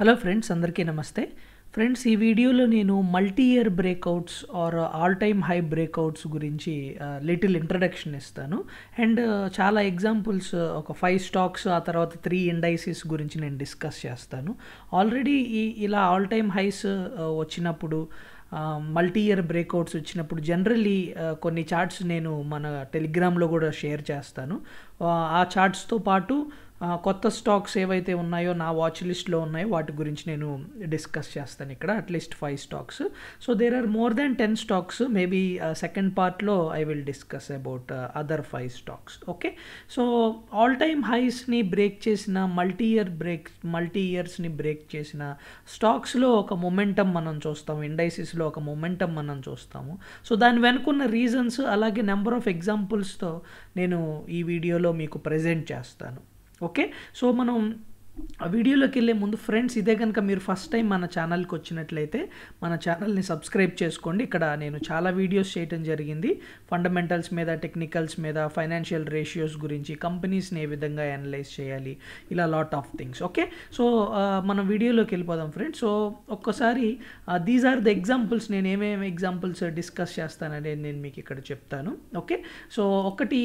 Hello friends అందరికీ నమస్తే friends ఈ వీడియోలో నేను multi year breakouts or all time high breakouts గురించి లిటిల్ ఇంట్రడక్షన్ ఇస్తాను అండ్ చాలా ఎగ్జాంపుల్స్ ఒక ఫైవ్ స్టాక్స్ ఆ తర్వాత త్రీ ఇండైసిస్ గురించి నేను డిస్కస్ చేస్తాను ఆల్రెడీ ఈ ఇలా ఆల్ టైమ్ హైస్ వచ్చినప్పుడు మల్టీ ఇయర్ బ్రేక్అవుట్స్ వచ్చినప్పుడు జనరల్లీ కొన్ని చార్ట్స్ నేను మన టెలిగ్రామ్లో కూడా షేర్ చేస్తాను ఆ చార్ట్స్తో పాటు కొత్త స్టాక్స్ ఏవైతే ఉన్నాయో నా వాచ్ లిస్ట్లో ఉన్నాయో వాటి గురించి నేను డిస్కస్ చేస్తాను ఇక్కడ at least five stocks so there are more than ten stocks maybe second పార్ట్లో I will discuss about other five stocks okay so all time హైస్ని బ్రేక్ చేసిన మల్టీ ఇయర్ బ్రేక్ మల్టీ ఇయర్స్ని బ్రేక్ చేసిన స్టాక్స్లో ఒక మొమెంటం మనం చూస్తాము ఇండైసిస్లో ఒక మొమెంటం మనం చూస్తాము సో దాని వెనుకున్న రీజన్స్ అలాగే నెంబర్ ఆఫ్ ఎగ్జాంపుల్స్తో నేను ఈ వీడియోలో మీకు ప్రజెంట్ చేస్తాను okay so manam వీడియోలోకి వెళ్ళే ముందు ఫ్రెండ్స్ ఇదే కనుక మీరు ఫస్ట్ టైం మన ఛానల్కి వచ్చినట్లయితే మన ఛానల్ని సబ్స్క్రైబ్ చేసుకోండి ఇక్కడ నేను చాలా వీడియోస్ చేయటం జరిగింది ఫండమెంటల్స్ మీద టెక్నికల్స్ మీద ఫైనాన్షియల్ రేషియోస్ గురించి కంపెనీస్ని ఏ విధంగా అనలైజ్ చేయాలి ఇలా lot of things okay so మనం వీడియోలోకి వెళ్ళిపోదాం ఫ్రెండ్స్ సో ఒక్కసారి దీస్ ఆర్ ద ఎగ్జాంపుల్స్ నేను ఏమేమి ఎగ్జాంపుల్స్ డిస్కస్ చేస్తానని నేను మీకు ఇక్కడ చెప్తాను ఓకే సో ఒకటి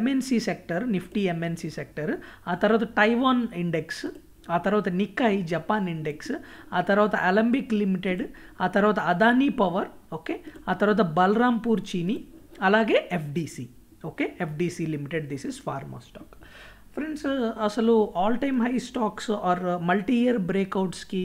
MNC sector Nifty MNC sector ఆ తర్వాత టైవాన్ ఇండెక్స్ ఇండెక్స్ ఆ తర్వాత నిక్కాయి జపాన్ ఇండెక్స్ ఆ తర్వాత అలంబిక్ లిమిటెడ్ ఆ తర్వాత అదానీ పవర్ ఓకే ఆ తర్వాత బలరాంపూర్ చీనీ అలాగే FDC okay FDC limited this is pharma stock friends అసలు all time high stocks or multi year బ్రేక్అవుట్స్కి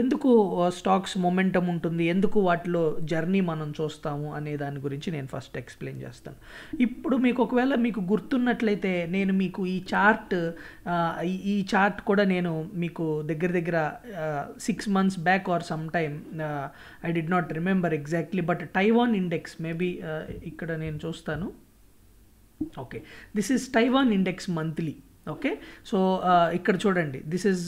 ఎందుకు స్టాక్స్ మొమెంటం ఉంటుంది ఎందుకు వాటిలో జర్నీ మనం చూస్తాము అనే దాని గురించి నేను ఫస్ట్ ఎక్స్ప్లెయిన్ చేస్తాను ఇప్పుడు మీకు ఒకవేళ మీకు గుర్తున్నట్లయితే నేను మీకు ఈ చార్ట్ ఈ చార్ట్ కూడా నేను మీకు దగ్గర దగ్గర six months back or some time I do not remember exactly but Taiwan index maybe ఇక్కడ నేను చూస్తాను okay this is taiwan index monthly okay so ఇక్కడ చూడండి దిస్ ఇస్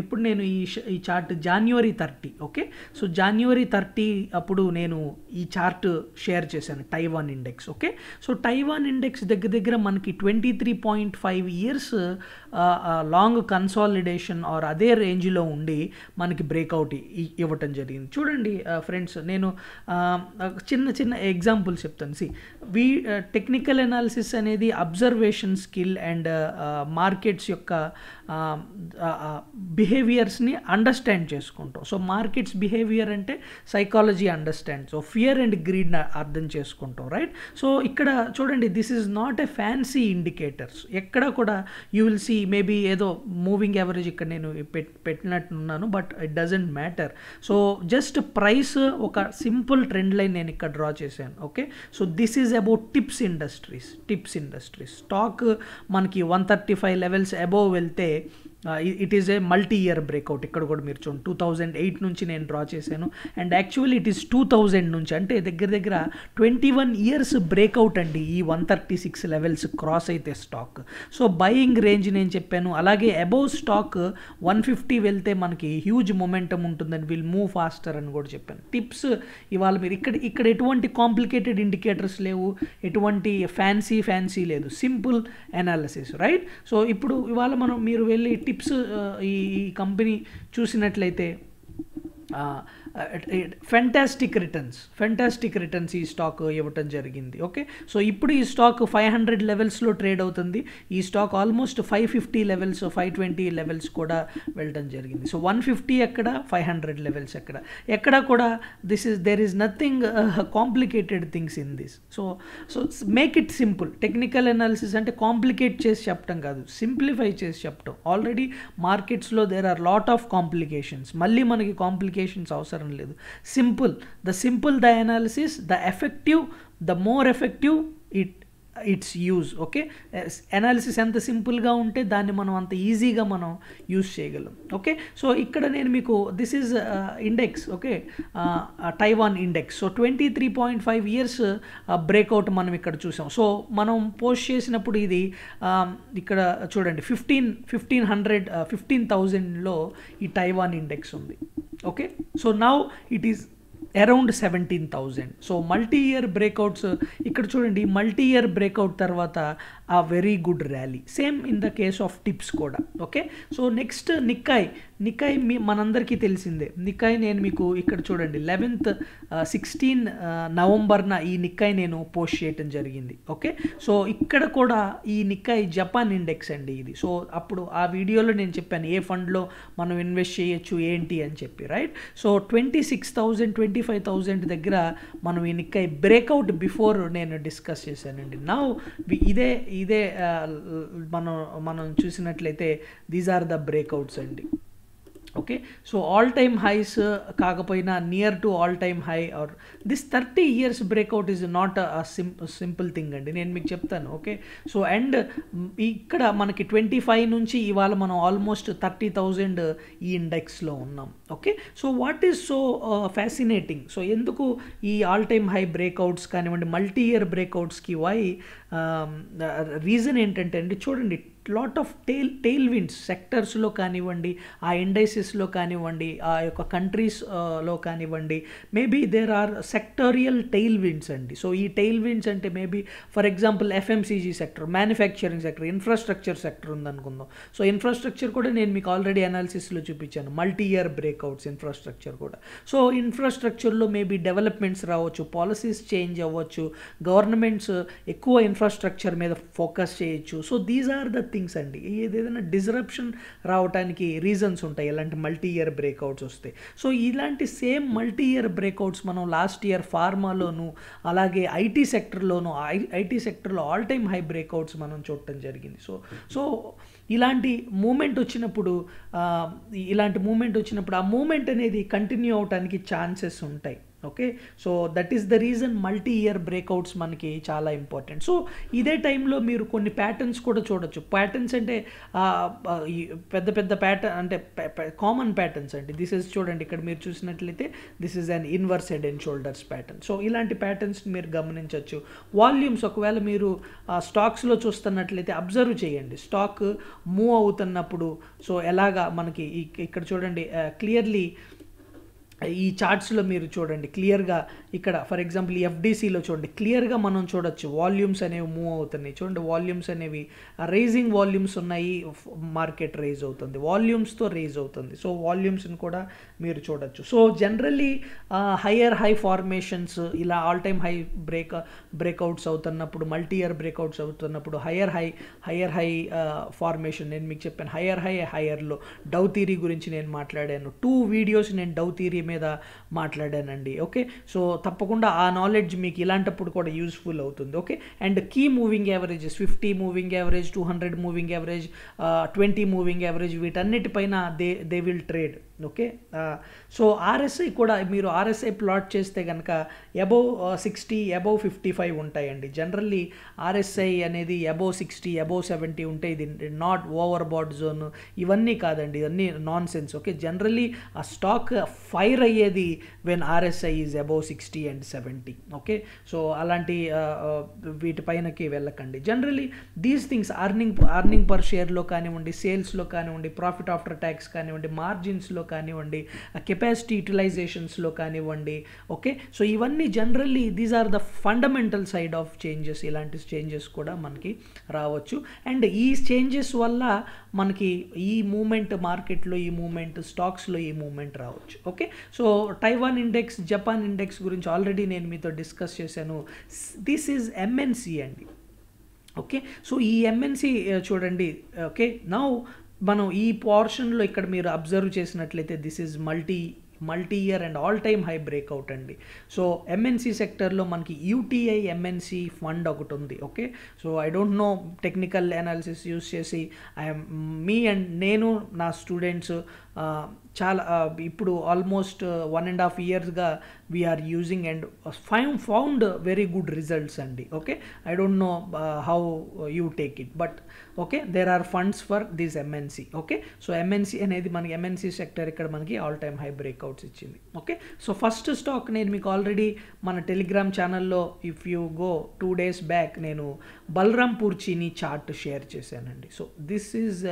ఇప్పుడు నేను ఈ ఈ chart January thirty okay so January thirty అప్పుడు నేను ఈ చార్ట్ షేర్ చేశాను Taiwan index okay so Taiwan index దగ్గర దగ్గర మనకి twenty three point five years long consolidation or అదే రేంజ్లో ఉండి మనకి బ్రేక్అవుట్ ఇవ్వటం జరిగింది చూడండి ఫ్రెండ్స్ నేను చిన్న చిన్న ఎగ్జాంపుల్స్ చెప్తాను సి వి టెక్నికల్ అనాలిసిస్ అనేది అబ్జర్వేషన్ స్కిల్ అండ్ మార్కెట్స్ యొక్క బిహేవియర్స్ని అండర్స్టాండ్ చేసుకుంటాం సో మార్కెట్స్ బిహేవియర్ అంటే psychology understand so fear and గ్రీడ్ని అర్థం చేసుకుంటాం రైట్ సో ఇక్కడ చూడండి this is not a fancy indicators ఎక్కడ కూడా యూ విల్ సీ మేబీ ఏదో మూవింగ్ యావరేజ్ ఇక్కడ నేను పెట్ పెట్టినట్టున్నాను but it doesn't matter so just price ఒక సింపుల్ ట్రెండ్ లైన్ నేను ఇక్కడ డ్రా చేశాను okay so this is about Tips Industries Tips Industries stock మనకి one thirty five levels above వెళ్తే it is a multi year breakout ఇక్కడ కూడా మీరు చూడండి టూ థౌజండ్ ఎయిట్ నుంచి నేను డ్రా చేశాను and actually it is two thousand నుంచి అంటే దగ్గర దగ్గర ట్వంటీ వన్ ఇయర్స్ బ్రేక్అవుట్ అండి ఈ one thirty six levels cross అయితే స్టాక్ సో బయింగ్ రేంజ్ నేను చెప్పాను అలాగే అబౌవ్ స్టాక్ వన్ ఫిఫ్టీ వెళ్తే మనకి హ్యూజ్ మొమెంటం ఉంటుందని విల్ మూవ్ ఫాస్టర్ అని కూడా చెప్పాను టిప్స్ ఇవాళ మీరు ఇక్కడ ఇక్కడ ఎటువంటి కాంప్లికేటెడ్ ఇండికేటర్స్ లేవు ఎటువంటి ఫ్యాన్సీ ఫ్యాన్సీ లేదు సింపుల్ అనాలిసిస్ రైట్ సో ఇప్పుడు ఇవాళ మనం మీరు వెళ్ళి టిప్స్ ఈ కంపెనీ చూసినట్లయితే ఫెంటాస్టిక్ రిటర్న్స్ ఫెంటాస్టిక్ రిటర్న్స్ ఈ స్టాక్ ఇవ్వటం జరిగింది ఓకే సో ఇప్పుడు ఈ స్టాక్ ఫైవ్ హండ్రెడ్ లెవెల్స్లో ట్రేడ్ అవుతుంది ఈ stock almost five fifty levels five twenty levels కూడా వెళ్ళటం జరిగింది సో వన్ ఫిఫ్టీ ఎక్కడ ఫైవ్ హండ్రెడ్ లెవెల్స్ ఎక్కడ ఎక్కడ కూడా this is there is nothing complicated things in this so so make it simple technical analysis అంటే కాంప్లికేట్ చేసి చెప్పడం కాదు సింప్లిఫై చేసి చెప్పడం ఆల్రెడీ మార్కెట్స్లో there are lot of complications మళ్ళీ మనకి కాంప్లికేషన్స్ అవసరం అవసరం లేదు simple the simple the analysis the effective the more effective it it's use okay analysis ఎంత సింపుల్గా ఉంటే దాన్ని మనం అంత ఈజీగా మనం యూజ్ చేయగలం ఓకే సో ఇక్కడ నేను మీకు this is index okay Taiwan index so twenty three point five years breakout మనం ఇక్కడ చూసాం సో మనం పోస్ట్ చేసినప్పుడు ఇది um, ఇక్కడ చూడండి ఫిఫ్టీన్ ఫిఫ్టీన్ హండ్రెడ్ ఫిఫ్టీన్ థౌజండ్లో ఈ టైవాన్ ఇండెక్స్ ఉంది okay so now it is around seventeen thousand so multi year breakouts ఇక్కడ చూడండి మల్టీ ఇయర్ బ్రేక్అవుట్ తర్వాత ఆ very good rally same in the case of tips కూడా okay so next Nikkei Nikkei మీ మనందరికీ తెలిసిందే Nikkei నేను మీకు ఇక్కడ చూడండి లెవెన్త్ సిక్స్టీన్ uh, uh, నవంబర్న ఈ నిక్కాయ్ నేను పోస్ట్ చేయటం జరిగింది ఓకే సో ఇక్కడ కూడా ఈ నిక్కాయ్ జపాన్ ఇండెక్స్ అండి ఇది సో అప్పుడు ఆ వీడియోలో నేను చెప్పాను ఏ ఫండ్లో మనం ఇన్వెస్ట్ చేయొచ్చు ఏంటి అని చెప్పి right so twenty six thousand twenty five thousand దగ్గర మనం ఈ నిక్కాయ్ బ్రేక్అవుట్ బిఫోర్ నేను డిస్కస్ చేశానండి నా ఇదే ఈ ఇదే మనం మనం చూసినట్లయితే దీస్ ఆర్ ద బ్రేక్అవుట్స్ అండి okay so all time highs కాకపోయినా near to all time high are this thirty years breakout is not simple thing అండి నేను మీకు చెప్తాను ఓకే సో అండ్ ఇక్కడ మనకి ట్వంటీ ఫైవ్ నుంచి ఇవాళ మనం ఆల్మోస్ట్ థర్టీ థౌజండ్ ఈ ఇండెక్స్లో ఉన్నాం okay so what is so fascinating so ఎందుకు ఈ ఆల్ టైమ్ హై బ్రేక్అవుట్స్ కానివ్వండి మల్టీ ఇయర్ బ్రేక్అవుట్స్కి వై రీజన్ ఏంటంటే అండి చూడండి lot of tail tail winds సెక్టర్స్లో కానివ్వండి ఆ ఇండైసిస్లో కానివ్వండి ఆ యొక్క కంట్రీస్లో కానివ్వండి maybe there are sectoral tail winds అండి సో ఈ టైల్ విండ్స్ అంటే maybe for example FMCG sector manufacturing sector infrastructure sector ఉందనుకుందాం సో ఇన్ఫ్రాస్ట్రక్చర్ కూడా నేను మీకు ఆల్రెడీ అనాలిసిస్లో చూపించాను మల్టీ ఇయర్ బ్రేక్అవుట్స్ ఇన్ఫ్రాస్ట్రక్చర్ కూడా సో ఇన్ఫ్రాస్ట్రక్చర్లో మేబీ డెవలప్మెంట్స్ రావచ్చు పాలసీస్ చేంజ్ అవ్వచ్చు గవర్నమెంట్స్ ఎక్కువ ఇన్ఫ్రాస్ట్రక్చర్ మీద ఫోకస్ చేయొచ్చు so these are the things అండి ఏదేదైనా డిజరప్షన్ రావడానికి రీజన్స్ ఉంటాయి ఇలాంటి మల్టీ ఇయర్ బ్రేక్అవుట్స్ వస్తే సో ఇలాంటి సేమ్ మల్టీ ఇయర్ బ్రేక్అవుట్స్ మనం లాస్ట్ ఇయర్ ఫార్మాలోను అలాగే ఐటీ సెక్టర్లోను ఐటీ సెక్టర్లో ఆల్ టైమ్ హై బ్రేక్అవుట్స్ మనం చూడటం జరిగింది సో సో ఇలాంటి మూమెంట్ వచ్చినప్పుడు ఇలాంటి మూమెంట్ వచ్చినప్పుడు ఆ మూమెంట్ అనేది కంటిన్యూ అవడానికి ఛాన్సెస్ ఉంటాయి okay so that is the reason multi year breakouts మనకి చాలా ఇంపార్టెంట్ సో ఇదే టైంలో మీరు కొన్ని ప్యాటర్న్స్ కూడా చూడొచ్చు ప్యాటర్న్స్ అంటే పెద్ద పెద్ద ప్యాటర్న్ అంటే కామన్ ప్యాటర్న్స్ అండి దిస్ ఇస్ చూడండి ఇక్కడ మీరు చూసినట్లయితే this is an inverse head and shoulders pattern so ఇలాంటి ప్యాటర్న్స్ మీరు గమనించవచ్చు వాల్యూమ్స్ ఒకవేళ మీరు స్టాక్స్లో చూస్తున్నట్లయితే అబ్జర్వ్ చేయండి స్టాక్ మూవ్ అవుతున్నప్పుడు సో ఎలాగా మనకి ఇక్కడ చూడండి క్లియర్లీ ఈ చార్ట్స్లో మీరు చూడండి క్లియర్గా ఇక్కడ ఫర్ ఎగ్జాంపుల్ ఎఫ్డీసీలో చూడండి క్లియర్గా మనం చూడొచ్చు వాల్యూమ్స్ అనేవి మూవ్ అవుతున్నాయి చూడండి వాల్యూమ్స్ అనేవి రైజింగ్ వాల్యూమ్స్ ఉన్నాయి మార్కెట్ రైజ్ అవుతుంది వాల్యూమ్స్తో రైజ్ అవుతుంది సో వాల్యూమ్స్ని కూడా మీరు చూడొచ్చు so generally higher high formations ఇలా all time high break breakouts అవుతున్నప్పుడు మల్టీ ఇయర్ బ్రేక్అవుట్స్ అవుతున్నప్పుడు higher high higher high formation నేను మీకు చెప్పాను హయ్యర్ హై హయ్యర్లో డౌ థీరీ గురించి నేను మాట్లాడాను టూ వీడియోస్ నేను డౌ థీరీ మీద మాట్లాడానండి ఓకే సో తప్పకుండా ఆ నాలెడ్జ్ మీకు ఇలాంటప్పుడు కూడా యూస్ఫుల్ అవుతుంది okay and key moving averages fifty moving average two hundred moving average twenty moving average వీటన్నిటిపైన they they will trade okay so RSI కూడా మీరు ఆర్ఎస్ఐ ప్లాట్ చేస్తే కనుక above sixty above fifty five ఉంటాయండి జనరల్లీ ఆర్ఎస్ఐ అనేది above sixty above seventy ఉంటే ఇది not overbought zone ఇవన్నీ కాదండి ఇవన్నీ నాన్ సెన్స్ ఓకే జనరల్లీ ఆ స్టాక్ ఫైర్ అయ్యేది when RSI is above sixty and seventy okay so అలాంటి uh, uh, వీటిపైనకి వెళ్ళకండి generally these things earning earning per షేర్లో కానివ్వండి సేల్స్లో కానివ్వండి ప్రాఫిట్ ఆఫ్టర్ ట్యాక్స్ కానివ్వండి మార్జిన్స్లో యూజెస్లో కానివ్వండి కెపాసిటీ యూటిలైజేషన్స్లో కానివ్వండి ఓకే సో ఇవన్నీ generally these are the fundamental side of changes ఇలాంటి చేంజెస్ కూడా మనకి రావచ్చు అండ్ ఈ చేంజెస్ వల్ల మనకి ఈ మూమెంట్ మార్కెట్లో ఈ మూమెంట్ స్టాక్స్లో ఈ మూమెంట్ రావచ్చు okay so Taiwan index Japan index గురించి ఆల్రెడీ నేను మీతో డిస్కస్ చేశాను దిస్ ఈజ్ ఎంఎన్సి అండి ఓకే సో ఈ ఎంఎన్సి చూడండి ఓకే నౌ మనం ఈ పోర్షన్లో ఇక్కడ మీరు అబ్జర్వ్ చేసినట్లయితే this is multi multi year and all time high breakout అండి సో ఎంఎన్సీ సెక్టర్లో మనకి యూటీఐ ఎంఎన్సీ ఫండ్ ఒకటి ఉంది okay so I don't know technical analysis use చేసి ఐఎమ్ మీ అండ్ నేను నా స్టూడెంట్స్ చాలా ఇప్పుడు ఆల్మోస్ట్ వన్ అండ్ హాఫ్ ఇయర్స్గా we are using and found, found very good results and okay I don't know uh, how you take it but okay there are funds for this MNC okay so MNC అనేది మనకి MNC sector ఇక్కడ మనకి all time high breakouts ఇచ్చింది okay so first stock నేను మీకు already మన Telegram ఛానల్లో if you go two days back నేను బలరాంపూర్ చీనీ చార్ట్ షేర్ చేశానండి so this is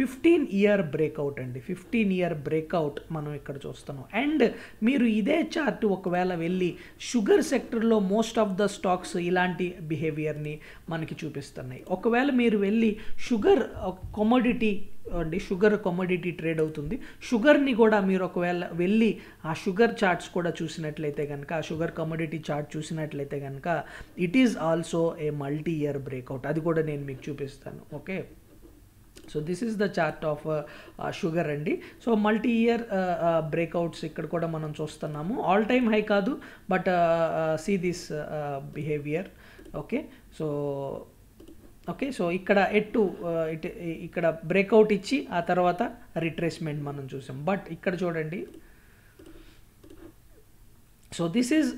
fifteen year breakout అండి ఫిఫ్టీన్ ఇయర్ బ్రేక్అవుట్ మనం ఇక్కడ చూస్తున్నాం అండ్ మీరు ఇదే చార్ట్ ఒక ఒకవేళ వెళ్ళి షుగర్ సెక్టర్లో మోస్ట్ ఆఫ్ ద స్టాక్స్ ఇలాంటి బిహేవియర్ని మనకి చూపిస్తున్నాయి ఒకవేళ మీరు వెళ్ళి షుగర్ కొమోడిటీ అండి షుగర్ కమోడిటీ ట్రేడ్ అవుతుంది షుగర్ని కూడా మీరు ఒకవేళ వెళ్ళి ఆ షుగర్ చార్ట్స్ కూడా చూసినట్లయితే కనుక ఆ షుగర్ కమోడిటీ చార్ట్ చూసినట్లయితే కనుక it is also a multi year breakout అది కూడా నేను మీకు చూపిస్తాను okay so this is the chart of sugar అండి సో మల్టీ ఇయర్ బ్రేక్అవుట్స్ ఇక్కడ కూడా మనం చూస్తున్నాము ఆల్ టైమ్ హై కాదు but see this behaviour okay so okay so ఇక్కడ ఎట్టు ఇట్ ఇక్కడ బ్రేక్అవుట్ ఇచ్చి ఆ తర్వాత రిట్రేస్మెంట్ మనం చూసాం బట్ ఇక్కడ చూడండి so this is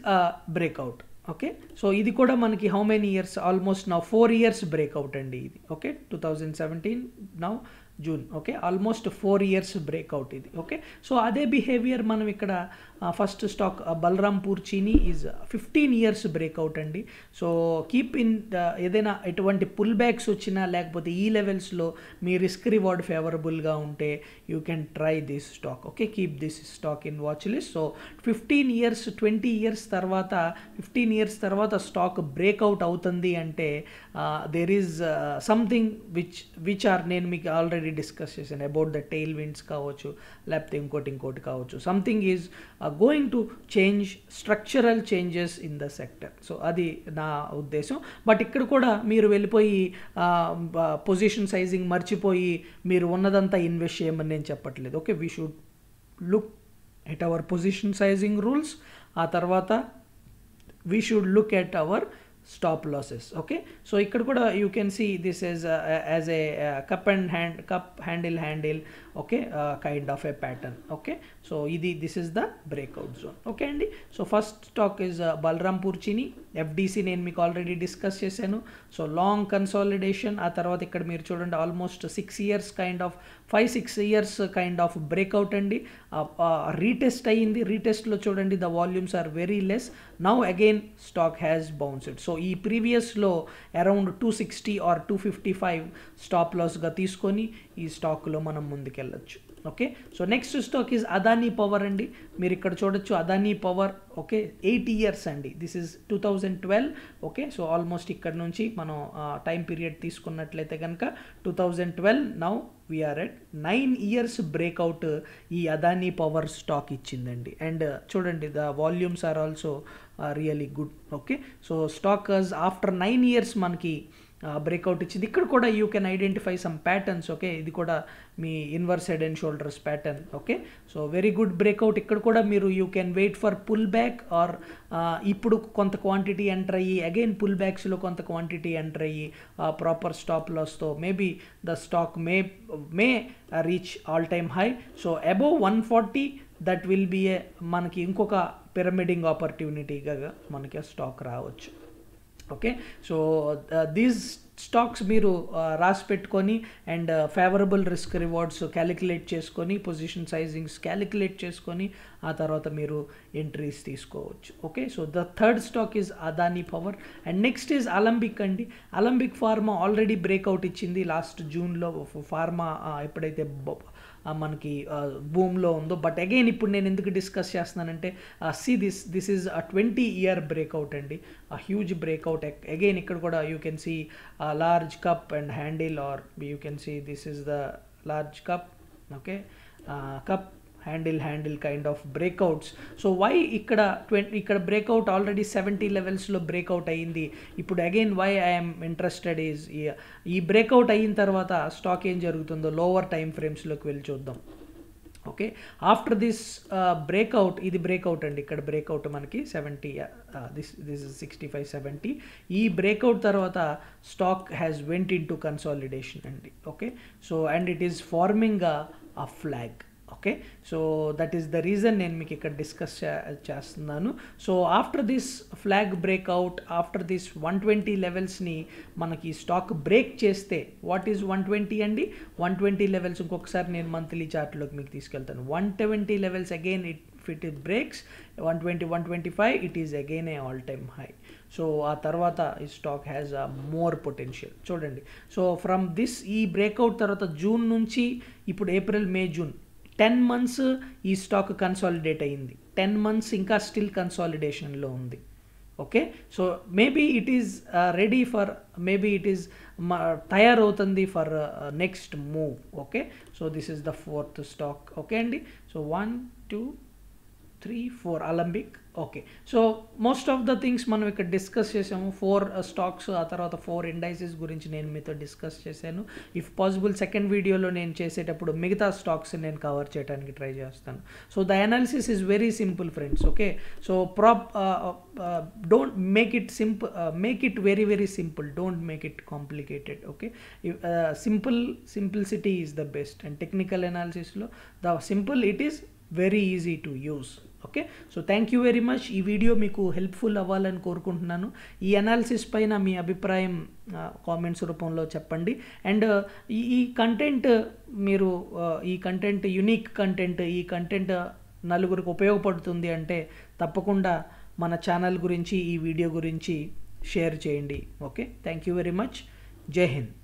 breakout okay so ఇది కూడా మనకి హౌ మెనీ ఇయర్స్ ఆల్మోస్ట్ నా ఫోర్ ఇయర్స్ బ్రేక్అవుట్ అండి ఇది okay two thousand seventeen now June okay almost four years breakout ఇది ఓకే సో అదే బిహేవియర్ మనం ఇక్కడ first stock Balrampur Chini is fifteen years breakout అండి సో కీప్ ఇన్ ఏదైనా ఎటువంటి పుల్ బ్యాక్స్ వచ్చినా లేకపోతే ఈ లెవెల్స్లో మీ రిస్క్ రివార్డ్ ఫేవరబుల్గా ఉంటే you can try this stock okay keep this stock in watch list so fifteen years twenty years తర్వాత ఫిఫ్టీన్ ఇయర్స్ తర్వాత స్టాక్ బ్రేక్అవుట్ అవుతుంది అంటే there is something which which are నేను మీకు ఆల్రెడీ డిస్కస్ చేశాను అబౌట్ ద టెయిల్ విండ్స్ కావచ్చు లేకపోతే ఇంకోటి ఇంకోటి కావచ్చు something is going to change structural changes in the sector. So, adi na uddesho. But ikkada koda meeru velipoyi uh, position sizing marchipoyi meeru onnadanta invest cheyamani nenu cheppatledu. Okay, we should look at our position sizing rules. Aa tarvata we should look at our stop losses okay so ikkada you can see this is uh, as a uh, cup and hand cup handle handle okay kind of a pattern okay so ఇది this is the breakout zone okay అండి so first stock is Balrampur Chini FDC నేను మీకు ఆల్రెడీ discuss చేశాను so long consolidation ఆ తర్వాత ఇక్కడ మీరు చూడండి almost six years kind of five six years kind of breakout అండి రీటెస్ట్ అయ్యింది రీటెస్ట్లో చూడండి the volumes are very less now again stock has bounced so ఈ ప్రీవియస్లో around two sixty or two fifty five stop లాస్గా తీసుకొని ఈ స్టాక్లో మనం ముందుకెళ్ళచ్చు okay so next stock is Adani Power అండి మీరు ఇక్కడ చూడొచ్చు Adani Power okay eight years అండి this is two thousand twelve okay so almost ఇక్కడ నుంచి మనం టైం పీరియడ్ తీసుకున్నట్లయితే కనుక two thousand twelve now we're at nine years breakout ఈ అదానీ పవర్ స్టాక్ ఇచ్చిందండి అండ్ uh, చూడండి the volumes are also really good okay so stock after nine years మనకి breakout ఇచ్చింది ఇక్కడ కూడా you can identify some patterns okay ఇది కూడా మీ inverse head and shoulders pattern okay so very good breakout ఇక్కడ కూడా మీరు you can wait for pull back or ఇప్పుడు కొంత క్వాంటిటీ ఎంటర్ అయ్యి అగైన్ పుల్ బ్యాక్స్లో కొంత క్వాంటిటీ ఎంటర్ అయ్యి ప్రాపర్ స్టాప్ లాస్తో maybe the stock may may reach all time high so above one forty that will be a మనకి ఇంకొక pyramiding ఆపర్చునిటీగా మనకి ఆ స్టాక్ రావచ్చు ఓకే సో దీస్ స్టాక్స్ మీరు uh, రాసి పెట్టుకొని and favourable risk rewards calculate చేసుకొని పొజిషన్ సైజింగ్స్ క్యాలిక్యులేట్ చేసుకొని ఆ తర్వాత మీరు ఎంట్రీస్ తీసుకోవచ్చు okay so the third stock is Adani Power and next is Alembic అండి అలంబిక్ ఫార్మా ఆల్రెడీ బ్రేక్అవుట్ ఇచ్చింది లాస్ట్ జూన్లో ఫార్మా ఎప్పుడైతే మనకి భూమిలో ఉందో బట్ అగైన్ ఇప్పుడు నేను ఎందుకు డిస్కస్ చేస్తున్నానంటే see this this is a twenty year breakout అండి ఆ హ్యూజ్ బ్రేక్అవుట్ అగైన్ ఇక్కడ కూడా you can see large cup and handle or you can see this is the large cup okay cup handle handle kind of breakouts so why ఇక్కడ twenty ఇక్కడ breakout already seventy లెవెల్స్లో breakout అయ్యింది ఇప్పుడు again why I'm interested is ఈ breakout అయిన తర్వాత stock ఏం జరుగుతుందో లోవర్ టైం ఫ్రేమ్స్లోకి వెళ్ళి చూద్దాం ఓకే ఆఫ్టర్ దిస్ బ్రేక్అవుట్ ఇది బ్రేక్అవుట్ అండి ఇక్కడ బ్రేక్అవుట్ మనకి seventy this this is sixty five seventy ఈ బ్రేక్అవుట్ తర్వాత stock has went into consolidation అండి okay so and it is forming a flag okay so that is the reason నేను మీకు ఇక్కడ డిస్కస్ చేస్తున్నాను so after this flag breakout after this one twenty లెవెల్స్ని మనకి stock break చేస్తే what is one twenty అండి one twenty levels ఇంకొకసారి నేను మంత్లీ చార్ట్లోకి మీకు తీసుకెళ్తాను one twenty levels again it fit it breaks one twenty one twenty five it is again a all time high so ఆ తర్వాత ఈ stock has a more potential చూడండి సో ఫ్రమ్ దిస్ ఈ బ్రేక్అవుట్ తర్వాత June నుంచి ఇప్పుడు April May June ten months ఈ stock consolidate అయ్యింది టెన్ మంత్స్ ఇంకా స్టిల్ కన్సాలిడేషన్లో ఉంది okay so maybe it is ready for maybe it is తయారవుతుంది for next move okay so this is the fourth stock okay అండి so one two three four Alembic okay so most of the things మనం ఇక్కడ discuss చేసాము four stocks uh, ఆ తర్వాత four indices గురించి నేను మీతో డిస్కస్ చేశాను ఇఫ్ పాసిబుల్ సెకండ్ వీడియోలో నేను చేసేటప్పుడు మిగతా స్టాక్స్ నేను కవర్ చేయడానికి ట్రై చేస్తాను so the analysis is very simple friends okay so prop don't make it simple make it very very simple don't make it complicated okay simple simplicity is the best and technical అనాలిసిస్లో the simple it is very easy to use okay so thank you very much ఈ video మీకు helpful అవ్వాలని కోరుకుంటున్నాను ఈ analysis పైన మీ అభిప్రాయం comments రూపంలో చెప్పండి అండ్ uh, ఈ కంటెంట్ uh, మీరు ఈ కంటెంట్ యునిక్ కంటెంట్ ఈ కంటెంట్ నలుగురికి ఉపయోగపడుతుంది అంటే తప్పకుండా మన ఛానల్ గురించి ఈ వీడియో గురించి షేర్ చేయండి okay thank you very much జై హింద్